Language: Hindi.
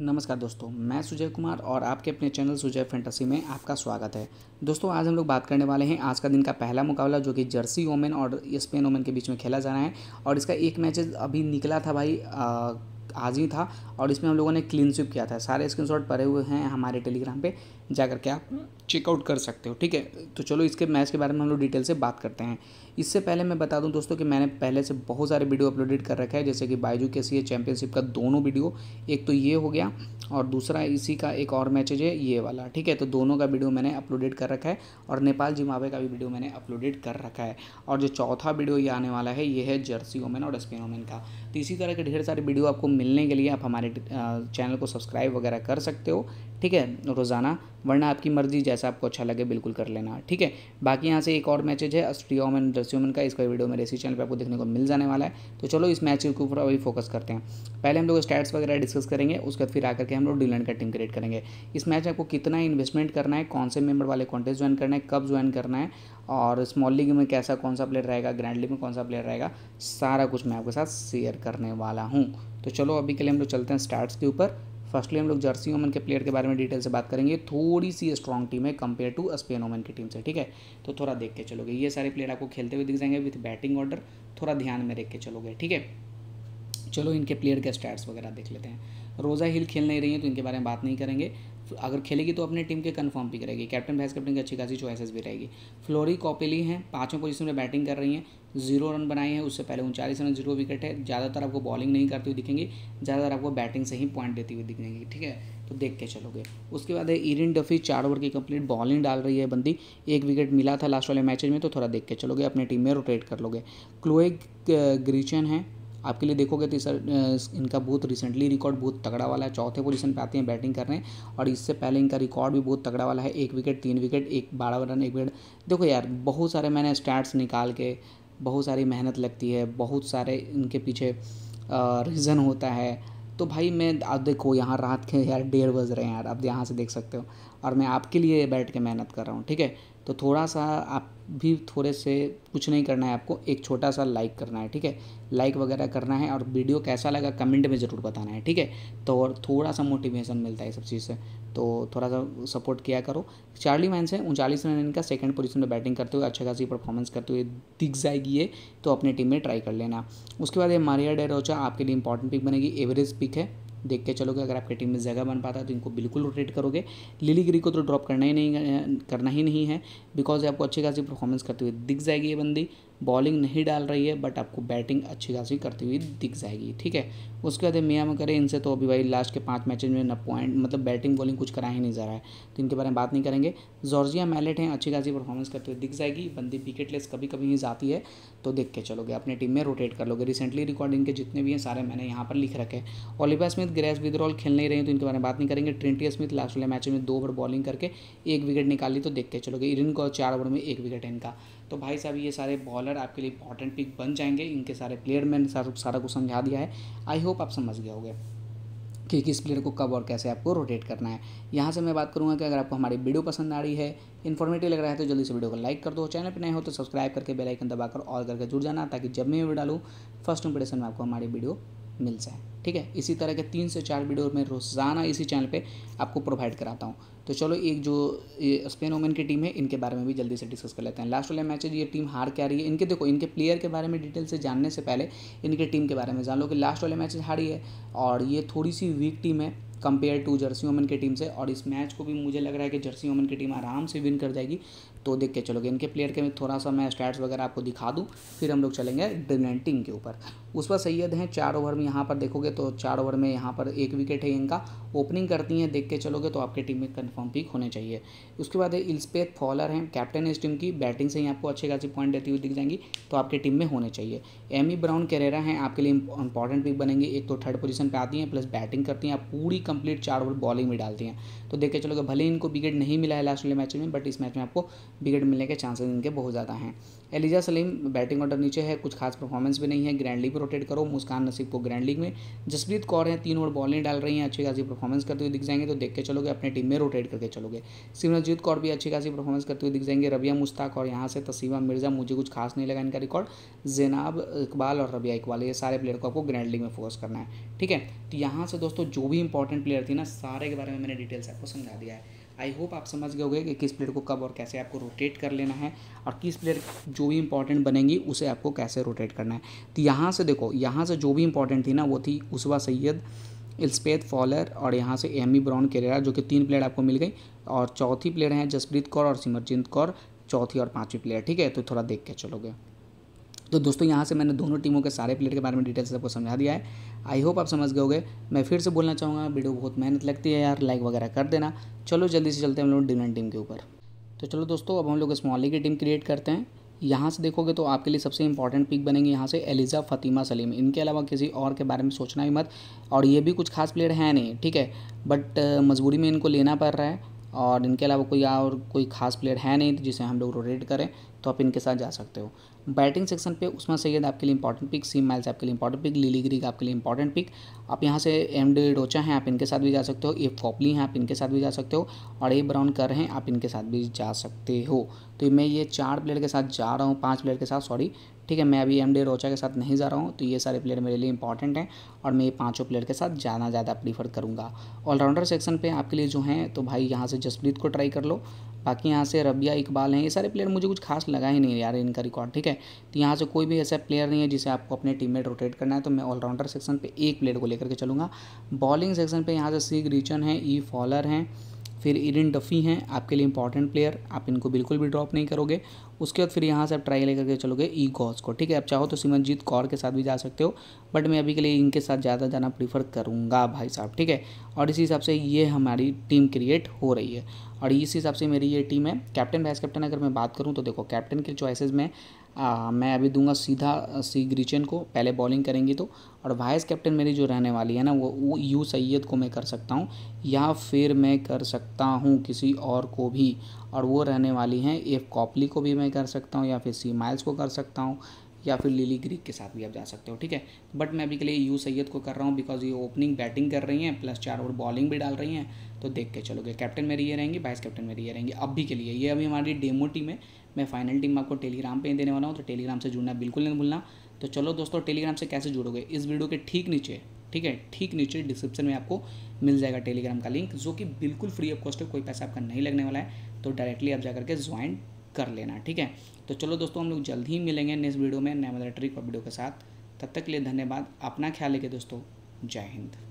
नमस्कार दोस्तों मैं सुजय कुमार और आपके अपने चैनल सुजय फैंटेसी में आपका स्वागत है दोस्तों आज हम लोग बात करने वाले हैं आज का दिन का पहला मुकाबला जो कि जर्सी ओमेन और स्पेन ओमेन के बीच में खेला जा रहा है और इसका एक मैच अभी निकला था भाई आ, आज ही था और इसमें हम लोगों ने क्लीन स्विप किया था सारे स्क्रीन शॉट पड़े हुए हैं हमारे टेलीग्राम पे जा करके आप चेकआउट कर सकते हो ठीक है तो चलो इसके मैच के बारे में हम लोग डिटेल से बात करते हैं इससे पहले मैं बता दूं दोस्तों कि मैंने पहले से बहुत सारे वीडियो अपलोडेड कर रखा है जैसे कि बायजू के सी चैंपियनशिप का दोनों वीडियो एक तो ये हो गया और दूसरा इसी का एक और मैचेज है ये वाला ठीक है तो दोनों का वीडियो मैंने अपलोडेड कर रखा है और नेपाल जिम्बावे का भी वीडियो मैंने अपलोडेड कर रखा है और जो चौथा वीडियो ये आने वाला है ये है जर्सी ओमेन और स्पेन ओमेन का तो इसी तरह के ढेर सारे वीडियो आपको मिलने के लिए आप हमारे चैनल को सब्सक्राइब वगैरह कर सकते हो ठीक है रोज़ाना वरना आपकी मर्ज़ी जैसा आपको अच्छा लगे बिल्कुल कर लेना ठीक है बाकी यहाँ से एक और मैचेज है ऑस्ट्रियोम एंड रसियोमन का इसका वीडियो मेरे इसी चैनल पर आपको देखने को मिल जाने वाला है तो चलो इस मैच के ऊपर अभी फोकस करते हैं पहले हम लोग स्टैट्स वगैरह डिस्कस करेंगे उसके बाद फिर आकर के हम लोग डीलैंड का टीम क्रिएट करेंगे इस मैच में आपको कितना इन्वेस्टमेंट करना है कौन से मेंबर वाले कॉन्टेस्ट ज्वाइन करना है कब ज्वाइन करना है और स्मॉल लीग में कैसा कौन सा प्लेयर रहेगा ग्रैंड लीग में कौन सा प्लेयर रहेगा सारा कुछ मैं आपके साथ शेयर करने वाला हूँ तो चलो अभी के लिए हम लोग चलते हैं स्टार्ट्स के ऊपर फर्स्टली हम लोग जर्सी ओमन के प्लेयर के बारे में डिटेल से बात करेंगे थोड़ी सी स्ट्रॉन्ग टीम है कंपेयर टू स्पेन ओमन की टीम से ठीक है तो थोड़ा देख के चलोगे ये सारे प्लेयर आपको खेलते हुए दिख जाएंगे विथ बैटिंग ऑर्डर थोड़ा ध्यान में रख के चलोगे ठीक है चलो इनके प्लेयर के स्टैट्स वगैरह देख लेते हैं रोज़ा हिल खेल नहीं रही है तो इनके बारे में बात नहीं करेंगे अगर खेलेगी तो अपने टीम के कन्फर्म पिक रहेगी कैप्टन वाइस कैप्टन की अच्छी खासी चॉइसेस भी रहेगी फ्लोरी कॉपेली हैं पाँचों पोजिशन में बैटिंग कर रही हैं जीरो रन बनाए हैं उससे पहले उनचालीस रन जीरो विकेट है ज़्यादातर आपको बॉलिंग नहीं करती हुई दिखेंगी ज़्यादातर आपको बैटिंग से ही पॉइंट देती हुई दिखेंगी ठीक है तो देख के चलोगे उसके बाद है इरिन डफी चार ओवर की कंप्लीट बॉलिंग डाल रही है बंदी एक विकेट मिला था लास्ट वाले मैच में तो थोड़ा देख के चलोगे अपने टीम में रोटेट कर लोगे क्लोए ग्रीचन है आपके लिए देखोगे तो सर इनका बहुत रिसेंटली रिकॉर्ड बहुत तगड़ा वाला है चौथे पोजीशन पे आते हैं बैटिंग कर रहे हैं और इससे पहले इनका रिकॉर्ड भी बहुत तगड़ा वाला है एक विकेट तीन विकेट एक बारह रन एक विकेट देखो यार बहुत सारे मैंने स्टैट्स निकाल के बहुत सारी मेहनत लगती है बहुत सारे इनके पीछे रीज़न होता है तो भाई मैं आप देखो यहाँ रात के यार डेढ़ बज रहे हैं यार अब यहाँ से देख सकते हो और मैं आपके लिए बैठ के मेहनत कर रहा हूँ ठीक है तो थोड़ा सा आप भी थोड़े से कुछ नहीं करना है आपको एक छोटा सा लाइक करना है ठीक है लाइक वगैरह करना है और वीडियो कैसा लगा कमेंट में ज़रूर बताना है ठीक है तो और थोड़ा सा मोटिवेशन मिलता है सब चीज़ से तो थोड़ा सा सपोर्ट किया करो चार्ली मैन से उनचालीस रन इनका सेकंड पोजीशन में बैटिंग करते हुए अच्छा खासी परफॉर्मेंस करते हुए दिख जाएगी ये तो अपनी टीम में ट्राई कर लेना उसके बाद ये मारिया डेरोचा आपके लिए इंपॉर्टेंट पिक बनेगी एवरेज पिक है देख के चलोगे अगर आपके टीम में जगह बन पाता है तो इनको बिल्कुल रोटेट करोगे लिली गिरी को तो ड्रॉप करना ही नहीं करना ही नहीं है बिकॉज आपको अच्छी खासी परफॉर्मेंस करते हुए दिख जाएगी ये बंदी बॉलिंग नहीं डाल रही है बट आपको बैटिंग अच्छी खासी करती हुई दिख जाएगी ठीक है उसके बाद मियाँ में करें इनसे तो अभी भाई लास्ट के पाँच मैचेज में न पॉइंट मतलब बैटिंग बॉलिंग कुछ करा ही नहीं जा रहा है तो इनके बारे में बात नहीं करेंगे जॉर्जिया मैलेट हैं अच्छी खासी परफॉर्मेंस करते हुए दिख जाएगी बंदी विकेटलेस कभी कभी ही जाती है तो देख के चलोगे अपने टीम में रोटेट कर लोगे रिसेंटली रिकॉर्ड इनके जितने भी हैं सारे मैंने यहाँ पर लिख रखे ओलिपा स्मिथ ग्रेस विद्रॉल खेल नहीं रहे तो इनके बारे में बात नहीं करेंगे ट्रेंटी स्मिथ लास्ट वाले मैच में दो ओवर बॉलिंग करके एक विकेट निकाली तो देख के चलोगे इरिन को चार ओवर में एक विकेट है इनका तो भाई साहब ये सारे बॉलर आपके लिए इंपॉर्टेंट पिक बन जाएंगे इनके सारे प्लेयर मैंने सारा सारा कुछ समझा दिया है आई होप आप समझ गए होंगे कि किस प्लेयर को कब और कैसे आपको रोटेट करना है यहाँ से मैं बात करूँगा कि अगर आपको हमारी वीडियो पसंद आ रही है इन्फॉर्मेटिव लग रहा है तो जल्दी से वीडियो को लाइक कर दो चैनल पर नए हो तो सब्सक्राइब करके बेलाइकन दबाकर ऑल करके जुड़ जाना ताकि जब मैं वीडियो डालूँ फर्स्ट इंप्रेशन में आपको हमारी वीडियो मिल जाए ठीक है इसी तरह के तीन से चार वीडियो मैं रोज़ाना इसी चैनल पे आपको प्रोवाइड कराता हूँ तो चलो एक जो स्पेन वोमेन की टीम है इनके बारे में भी जल्दी से डिस्कस कर लेते हैं लास्ट वाले मैच ये टीम हार के आ रही है इनके देखो इनके प्लेयर के बारे में डिटेल से जानने से पहले इनके टीम के बारे में जान लो कि लास्ट वाले मैच हारी है और ये थोड़ी सी वीक टीम है कंपेयर टू जर्सी ओमन की टीम से और इस मैच को भी मुझे लग रहा है कि जर्सी ओमन की टीम आराम से विन कर जाएगी तो देख के चलोगे इनके प्लेयर के थोड़ा सा मैं स्टैट्स वगैरह आपको दिखा दूँ फिर हम लोग चलेंगे डिनेंटिंग के ऊपर उस पर सैयद हैं चार ओवर में यहाँ पर देखोगे तो चार ओवर में यहाँ पर एक विकेट है इनका ओपनिंग करती हैं देख के चलोगे तो आपके टीम में कन्फर्म पिक होने चाहिए उसके बाद इल्सपेथ फॉलर हैं कैप्टन इस टीम की बैटिंग से ही आपको अच्छे खासी पॉइंट देती हुई दिख जाएंगी तो आपकी टीम में होने चाहिए एमी ब्राउन कैरेरा हैं आपके लिए इंपॉर्टेंट पिक बनेंगे एक तो थर्ड पोजीशन पर आती हैं प्लस बैटिंग करती हैं आप पूरी कंप्लीट चार ओवर बॉलिंग में डालती हैं तो देख के चलोगे भले इनको विकेट नहीं मिला है लास्ट वाले मैच में बट इस मैच में आपको विकेट मिलने के चांसेस इनके बहुत ज़्यादा हैं एलिजा सलीम बैटिंग ऑर्डर नीचे है कुछ खास परफॉर्मेंस भी नहीं है ग्रैंड लीग पर रोटेट करो मुस्कान नसीब को ग्रैंड लीग में जसप्रीत कौर हैं तीन ओवर बॉलिंग डाल रही हैं अच्छी खासी परफॉर्मेंस करते हुए दिख जाएंगे तो देख के चलोगे अपने टीम में रोटेट करके चलोगे सिमरजीत कौर भी अच्छी खासी परफॉर्मेंस करते हुए दिख जाएंगे रबिया मुश्ताक और यहाँ से तसीमा मिर्जा मुझे कुछ खास नहीं लगा इनका रिकॉर्ड जेनाब इकबाल और रबिया इकबाल ये सारे प्लेयर को आपको ग्रैंड लीग में फोकस करना है ठीक है तो यहाँ से दोस्तों जो भी इंपॉर्टेंट प्लेयर थी ना सारे के बारे में मैंने डिटेल्स आपको समझा दिया है आई होप आप समझ गए होंगे कि किस प्लेयर को कब और कैसे आपको रोटेट कर लेना है और किस प्लेयर जो भी इंपॉर्टेंट बनेंगी उसे आपको कैसे रोटेट करना है तो यहाँ से देखो यहाँ से जो भी इंपॉर्टेंट थी ना वो थी उसवा सैयद इल्सपेद फॉलर और यहाँ से एमी ब्राउन केरेरा जो कि तीन प्लेयर आपको मिल गई और चौथी प्लेयर हैं जसप्रीत कौर और सिमरजीत कौर चौथी और पाँचवीं प्लेयर ठीक है तो थोड़ा देख के चलोगे तो दोस्तों यहाँ से मैंने दोनों टीमों के सारे प्लेयर के बारे में डिटेल्स आपको समझा दिया है आई होप आप समझ गए मैं फिर से बोलना चाहूँगा वीडियो बहुत मेहनत लगती है यार लाइक वगैरह कर देना चलो जल्दी से चलते हैं हम लोग डिनर टीम के ऊपर तो चलो दोस्तों अब हम लोग स्मॉल लीग की टीम क्रिएट करते हैं यहाँ से देखोगे तो आपके लिए सबसे इंपॉर्टेंट पिक बनेंगे यहाँ से एलिज़ा फ़तिमा सलीम इनके अलावा किसी और के बारे में सोचना ही मत और ये भी कुछ खास प्लेयर हैं नहीं ठीक है बट मजबूरी में इनको लेना पड़ रहा है और इनके अलावा कोई और कोई खास प्लेयर है नहीं जिसे हम लोग रोटेट करें तो आप इनके साथ जा सकते हो बैटिंग सेक्शन पे उसमें सैयद आपके लिए इंपॉर्टेंट पिक सीम माइल्स आपके लिए इंपॉर्टेंट पिक लीली ग्रीग आपके लिए इंपॉर्टेंट पिक आप यहाँ से एम डी रोचा हैं आप इनके साथ भी जा सकते हो ए फॉपली हैं आप इनके साथ भी जा सकते हो और ए ब्राउन कर हैं आप इनके साथ भी जा सकते हो तो मैं ये चार प्लेयर के साथ जा रहा हूँ पाँच प्लेयर के साथ सॉरी ठीक है मैं अभी एम डी रोचा के साथ नहीं जा रहा हूँ तो ये सारे प्लेयर मेरे लिए इंपॉर्टेंट हैं और मैं ये पाँचों प्लेयर के साथ जाना ज़्यादा प्रीफर करूँगा ऑलराउंडर सेक्शन पे आपके लिए जो हैं तो भाई यहाँ से जसप्रीत को ट्राई कर लो बाकी यहाँ से रबिया इकबाल हैं ये सारे प्लेयर मुझे कुछ खास लगा ही नहीं यार इनका रिकॉर्ड ठीक है तो यहाँ से कोई भी ऐसा प्लेयर नहीं है जिसे आपको अपने टीम में रोटेट करना है तो मैं ऑलराउंडर सेक्शन पे एक प्लेयर को लेकर के चलूँगा बॉलिंग सेक्शन पे यहाँ से सीख रिचन है ई फॉलर हैं e फिर इरिन डफी हैं आपके लिए इंपॉर्टेंट प्लेयर आप इनको बिल्कुल भी ड्रॉप नहीं करोगे उसके बाद फिर यहाँ से आप ट्राई लेकर के चलोगे ई गॉस को ठीक है आप चाहो तो सिमरजीत कौर के साथ भी जा सकते हो बट मैं अभी के लिए इनके साथ ज़्यादा जाना प्रीफर करूँगा भाई साहब ठीक है और इसी हिसाब से ये हमारी टीम क्रिएट हो रही है और इस हिसाब से मेरी ये टीम है कैप्टन वाइस कैप्टन अगर मैं बात करूँ तो देखो कैप्टन के चॉइसेस में आ, मैं अभी दूंगा सीधा सी ग्रीचन को पहले बॉलिंग करेंगी तो और वाइस कैप्टन मेरी जो रहने वाली है ना वो, वो यू सैयद को मैं कर सकता हूँ या फिर मैं कर सकता हूँ किसी और को भी और वो रहने वाली हैं एफ कॉपली को भी मैं कर सकता हूँ या फिर सी माइल्स को कर सकता हूँ या फिर लिली ग्रीक के साथ भी आप जा सकते हो ठीक है बट मैं अभी के लिए यू सैयद को कर रहा हूँ बिकॉज ये ओपनिंग बैटिंग कर रही हैं प्लस चार ओवर बॉलिंग भी डाल रही हैं तो देख के चलोगे कैप्टन मेरी ये रहेंगी वाइस कैप्टन मेरी ये रहेंगी अभी के लिए ये अभी हमारी डेमो टीम है मैं फाइनल टीम आपको टेलीग्राम पर ही देने वाला हूँ तो टेलीग्राम से जुड़ना बिल्कुल नहीं भूलना तो चलो दोस्तों टेलीग्राम से कैसे जुड़ोगे इस वीडियो के ठीक नीचे ठीक है ठीक नीचे डिस्क्रिप्शन में आपको मिल जाएगा टेलीग्राम का लिंक जो कि बिल्कुल फ्री ऑफ कॉस्ट है कोई पैसा आपका नहीं लगने वाला है तो डायरेक्टली आप जाकर के ज्वाइन कर लेना ठीक है तो चलो दोस्तों हम लोग जल्द ही मिलेंगे नेक्स्ट वीडियो में नए मदर ट्रिक और वीडियो के साथ तब तक के लिए धन्यवाद अपना ख्याल लेके दोस्तों जय हिंद